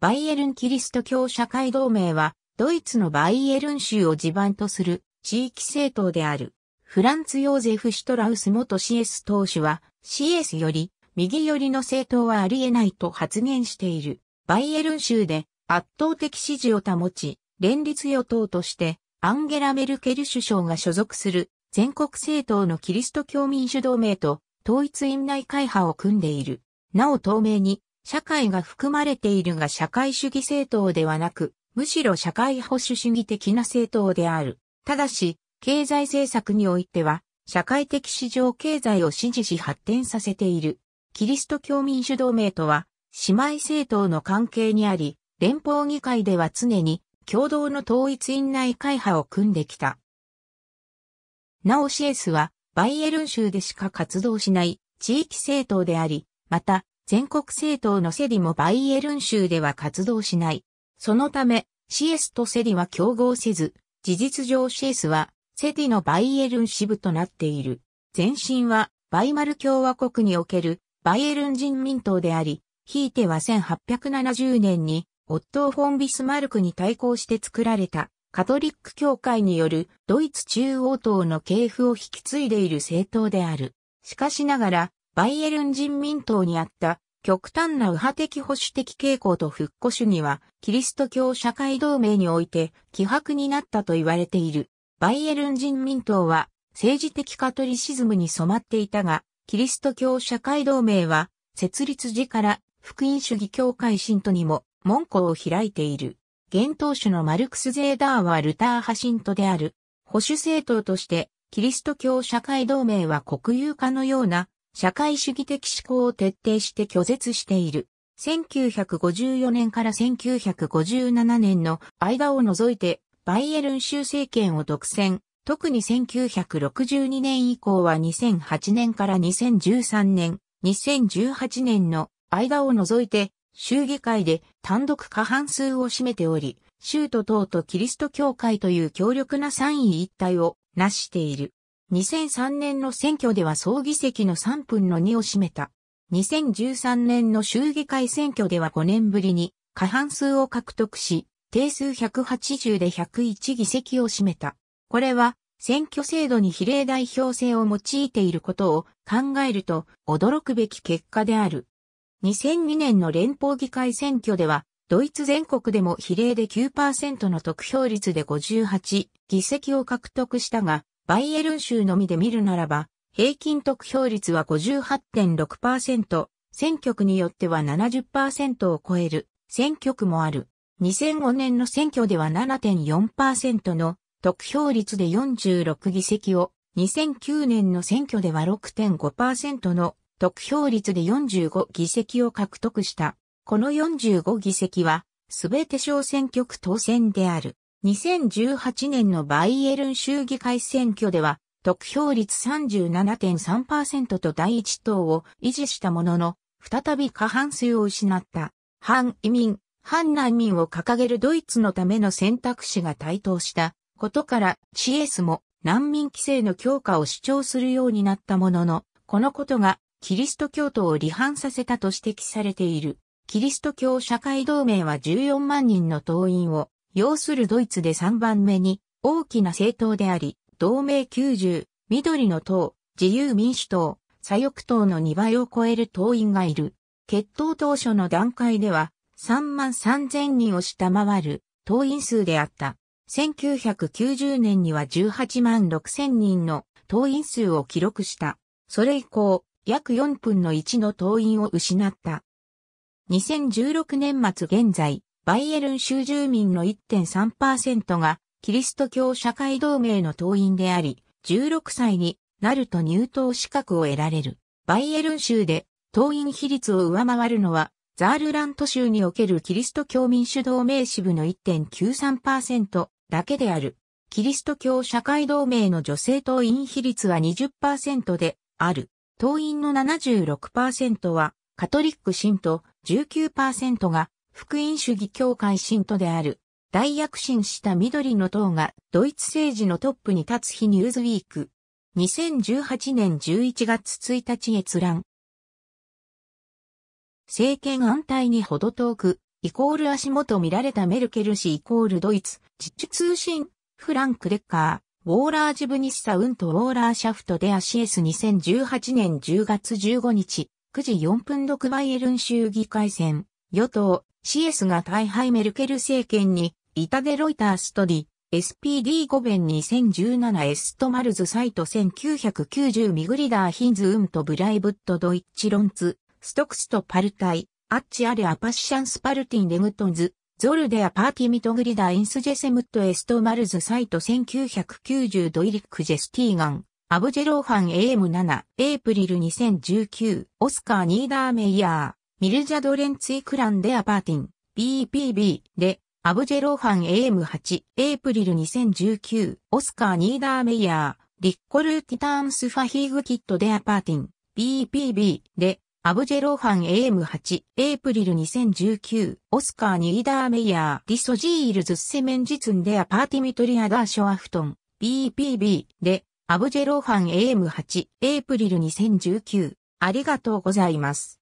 バイエルンキリスト教社会同盟は、ドイツのバイエルン州を地盤とする地域政党である。フランツ・ヨーゼフ・シュトラウス元 CS 党首は、CS より、右寄りの政党はありえないと発言している。バイエルン州で圧倒的支持を保ち、連立与党として、アンゲラ・メルケル首相が所属する全国政党のキリスト教民主同盟と統一院内会派を組んでいる。なお透明に社会が含まれているが社会主義政党ではなく、むしろ社会保守主義的な政党である。ただし、経済政策においては、社会的市場経済を支持し発展させている。キリスト教民主同盟とは、姉妹政党の関係にあり、連邦議会では常に共同の統一院内会派を組んできた。なおシエスは、バイエルン州でしか活動しない地域政党であり、また、全国政党のセディもバイエルン州では活動しない。そのため、シエスとセディは競合せず、事実上シエスはセディのバイエルン支部となっている。前身はバイマル共和国におけるバイエルン人民党であり、ひいては1870年にオットー・フォン・ビスマルクに対抗して作られたカトリック教会によるドイツ中央党の系譜を引き継いでいる政党である。しかしながら、バイエルン人民党にあった極端な右派的保守的傾向と復古主義は、キリスト教社会同盟において、希薄になったと言われている。バイエルン人民党は、政治的カトリシズムに染まっていたが、キリスト教社会同盟は、設立時から、福音主義教会信徒にも、門戸を開いている。現当主のマルクス・ゼーダーはルター派信徒である。保守政党として、キリスト教社会同盟は国有化のような社会主義的思考を徹底して拒絶している。1954年から1957年の間を除いて、バイエルン州政権を独占。特に1962年以降は2008年から2013年、2018年の間を除いて、州議会で単独過半数を占めており、州都党とキリスト教会という強力な三位一体を成している。2003年の選挙では総議席の3分の2を占めた。2013年の州議会選挙では5年ぶりに過半数を獲得し、定数180で101議席を占めた。これは選挙制度に比例代表制を用いていることを考えると驚くべき結果である。2002年の連邦議会選挙では、ドイツ全国でも比例で9%の得票率で58議席を獲得したが、バイエルン州のみで見るならば、平均得票率は58.6%、選挙区によっては70%を超える選挙区もある。2005年の選挙では7.4%の得票率で46議席を、2009年の選挙では6.5%の得票率で45議席を獲得した。この45議席は、すべて小選挙区当選である。2018年のバイエルン州議会選挙では、得票率37.3%と第一党を維持したものの、再び過半数を失った、反移民、反難民を掲げるドイツのための選択肢が台頭したことから、CS も難民規制の強化を主張するようになったものの、このことがキリスト教徒を離反させたと指摘されている。キリスト教社会同盟は14万人の党員を要するドイツで3番目に大きな政党であり、同盟90、緑の党、自由民主党、左翼党の2倍を超える党員がいる。決闘当初の段階では3万3000人を下回る党員数であった。1990年には18万6000人の党員数を記録した。それ以降、約4分の1の党員を失った。2016年末現在、バイエルン州住民の1.3%がキリスト教社会同盟の党員であり、16歳になると入党資格を得られる。バイエルン州で党員比率を上回るのは、ザールラント州におけるキリスト教民主同盟支部の1.93%だけである。キリスト教社会同盟の女性党員比率は20%である。党員の76%はカトリック信徒19%が福音主義教会信徒である。大躍進した緑の党がドイツ政治のトップに立つ日ニューズウィーク。2018年11月1日閲覧。政権安泰にほど遠く、イコール足元見られたメルケル氏イコールドイツ、自主通信、フランク・レッカー、ウォーラー・ジブニッサ・ウント・ウォーラー・シャフト・デ・アシエス2018年10月15日、9時4分6バイエルン州議会選、与党、シエスが大敗メルケル政権に、イタデロイターストディ、SPD 5弁2017エストマルズサイト1990ミグリダーヒンズウンとブライブットドイッチロンツ、ストクストパルタイ、アッチアレアパッシャンスパルティンレグトンズ、ゾルデアパーティミトグリダーインスジェセムットエストマルズサイト1990ドイリックジェスティーガン、アブジェローハン AM7、エイプリル2019、オスカー・ニーダーメイヤー。ミルジャドレンツイクランデアパーティン、BPB で、アブジェローファン AM8、エイプリル2019、オスカー・ニーダーメイヤー、リッコルーティターンスファヒーグキットデアパーティン、BPB で、アブジェローファン AM8、エイプリル2019、オスカー・ニーダーメイヤー、リソジールズセメンジツンデアパーティミトリアダーショアフトン、BPB で、アブジェローファン AM8、エイプリル2019、ありがとうございます。